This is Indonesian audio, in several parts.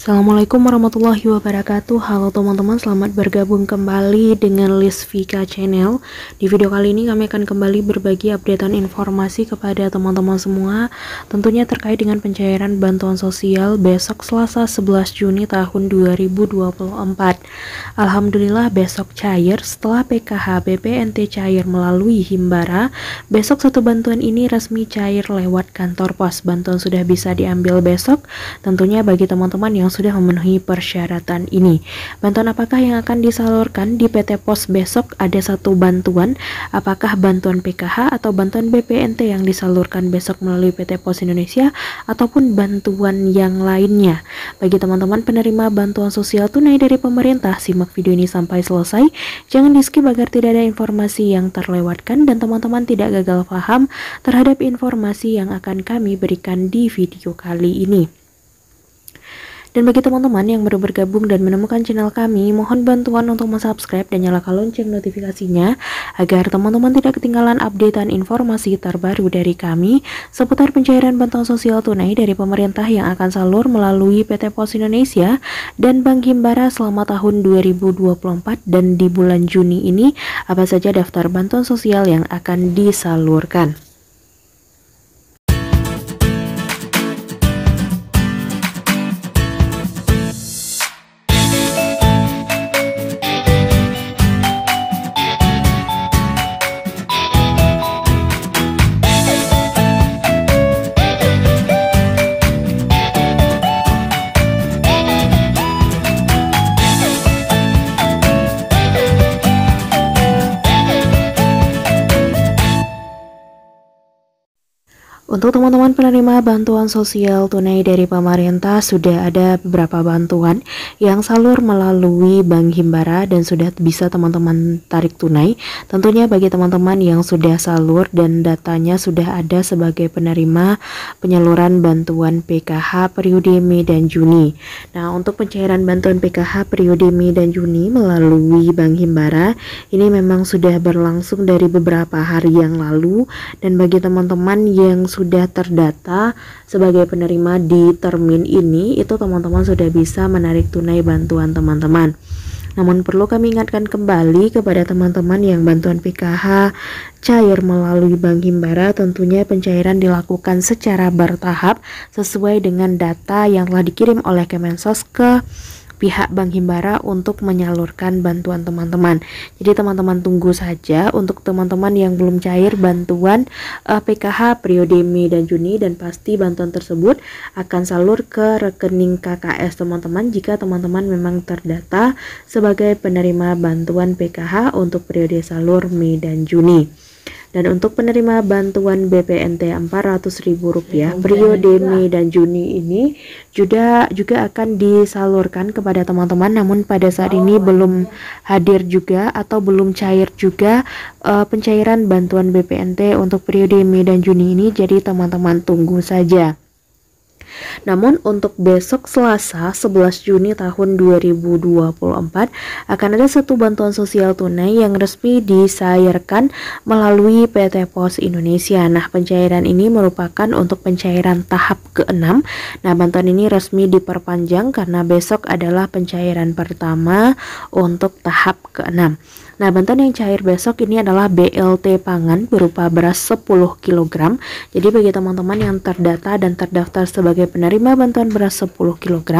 Assalamualaikum warahmatullahi wabarakatuh Halo teman-teman selamat bergabung kembali dengan List Vika Channel Di video kali ini kami akan kembali berbagi updatean informasi kepada teman-teman semua Tentunya terkait dengan pencairan bantuan sosial besok selasa 11 Juni tahun 2024 Alhamdulillah besok cair setelah PKH BPNT cair melalui Himbara Besok satu bantuan ini resmi cair lewat kantor pos Bantuan sudah bisa diambil besok Tentunya bagi teman-teman yang yang sudah memenuhi persyaratan ini. Bantuan apakah yang akan disalurkan di PT Pos besok? Ada satu bantuan, apakah bantuan PKH atau bantuan BPNT yang disalurkan besok melalui PT Pos Indonesia ataupun bantuan yang lainnya? Bagi teman-teman penerima bantuan sosial tunai dari pemerintah, simak video ini sampai selesai. Jangan di skip agar tidak ada informasi yang terlewatkan dan teman-teman tidak gagal paham terhadap informasi yang akan kami berikan di video kali ini. Dan bagi teman-teman yang baru bergabung dan menemukan channel kami, mohon bantuan untuk subscribe dan nyalakan lonceng notifikasinya agar teman-teman tidak ketinggalan update dan informasi terbaru dari kami seputar pencairan bantuan sosial tunai dari pemerintah yang akan salur melalui PT Pos Indonesia dan Bank Himbara selama tahun 2024 dan di bulan Juni ini apa saja daftar bantuan sosial yang akan disalurkan. Untuk teman-teman penerima bantuan sosial tunai dari pemerintah sudah ada beberapa bantuan yang salur melalui Bank Himbara dan sudah bisa teman-teman tarik tunai. Tentunya bagi teman-teman yang sudah salur dan datanya sudah ada sebagai penerima penyaluran bantuan PKH periode Mei dan Juni. Nah, untuk pencairan bantuan PKH periode Mei dan Juni melalui Bank Himbara ini memang sudah berlangsung dari beberapa hari yang lalu dan bagi teman-teman yang sudah terdata sebagai penerima di termin ini, itu teman-teman sudah bisa menarik tunai bantuan teman-teman. Namun perlu kami ingatkan kembali kepada teman-teman yang bantuan PKH cair melalui Bank Himbara tentunya pencairan dilakukan secara bertahap sesuai dengan data yang telah dikirim oleh Kemensos ke pihak Bank Himbara untuk menyalurkan bantuan teman-teman. Jadi teman-teman tunggu saja untuk teman-teman yang belum cair bantuan uh, eh, PKH periode Mei dan Juni dan pasti bantuan tersebut akan salur ke rekening KKS teman-teman jika teman-teman memang terdata sebagai penerima bantuan PKH untuk periode salur Mei dan Juni. Dan untuk penerima bantuan BPNT Rp400.000 iya, periode Mei dan Juni ini juga juga akan disalurkan kepada teman-teman namun pada saat ini oh, belum iya. hadir juga atau belum cair juga uh, pencairan bantuan BPNT untuk periode Mei dan Juni ini jadi teman-teman tunggu saja. Namun untuk besok Selasa 11 Juni tahun 2024 akan ada satu bantuan sosial tunai yang resmi disayarkan melalui PT Pos Indonesia. Nah, pencairan ini merupakan untuk pencairan tahap ke-6. Nah, bantuan ini resmi diperpanjang karena besok adalah pencairan pertama untuk tahap ke-6. Nah, bantuan yang cair besok ini adalah BLT pangan berupa beras 10 kg. Jadi bagi teman-teman yang terdata dan terdaftar sebagai penerima bantuan beras 10 kg,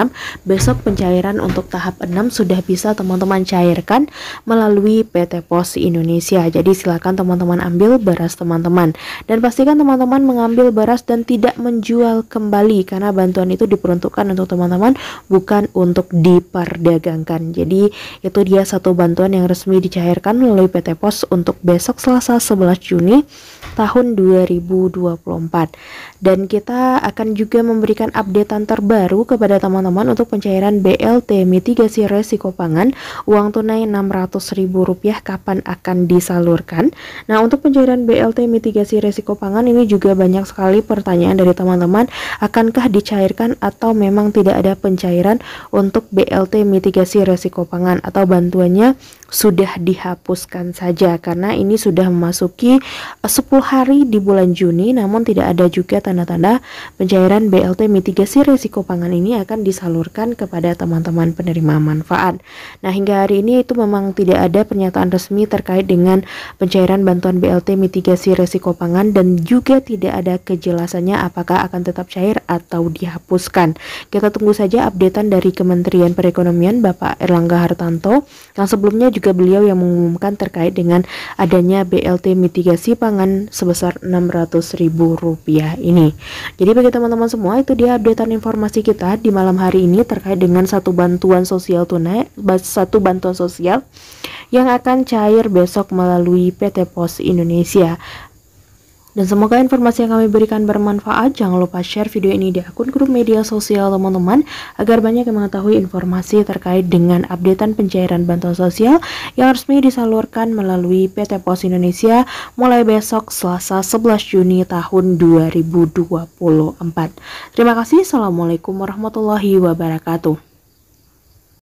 besok pencairan untuk tahap 6 sudah bisa teman-teman cairkan melalui PT Pos Indonesia. Jadi silakan teman-teman ambil beras teman-teman dan pastikan teman-teman mengambil beras dan tidak menjual kembali karena bantuan itu diperuntukkan untuk teman-teman bukan untuk diperdagangkan. Jadi itu dia satu bantuan yang resmi dicairkan melalui PT Pos untuk besok Selasa 11 Juni tahun 2024. Dan kita akan juga memberi memberikan updatean terbaru kepada teman-teman untuk pencairan BLT mitigasi resiko pangan uang tunai Rp600.000 kapan akan disalurkan. Nah, untuk pencairan BLT mitigasi resiko pangan ini juga banyak sekali pertanyaan dari teman-teman, akankah dicairkan atau memang tidak ada pencairan untuk BLT mitigasi resiko pangan atau bantuannya sudah dihapuskan saja karena ini sudah memasuki 10 eh, hari di bulan Juni namun tidak ada juga tanda-tanda pencairan BLT serta mitigasi risiko pangan ini akan disalurkan kepada teman-teman penerima manfaat. Nah, hingga hari ini itu memang tidak ada pernyataan resmi terkait dengan pencairan bantuan BLT mitigasi risiko pangan dan juga tidak ada kejelasannya apakah akan tetap cair atau dihapuskan. Kita tunggu saja updatean dari Kementerian Perekonomian Bapak Erlangga Hartanto yang sebelumnya juga beliau yang mengumumkan terkait dengan adanya BLT mitigasi pangan sebesar Rp600.000 ini. Jadi bagi teman-teman semua itu itu dia updatean informasi kita di malam hari ini terkait dengan satu bantuan sosial tunai, satu bantuan sosial yang akan cair besok melalui PT Pos Indonesia. Dan semoga informasi yang kami berikan bermanfaat. Jangan lupa share video ini di akun grup media sosial teman-teman agar banyak yang mengetahui informasi terkait dengan updatean pencairan bantuan sosial yang resmi disalurkan melalui PT Pos Indonesia mulai besok Selasa 11 Juni tahun 2024. Terima kasih. Assalamualaikum warahmatullahi wabarakatuh.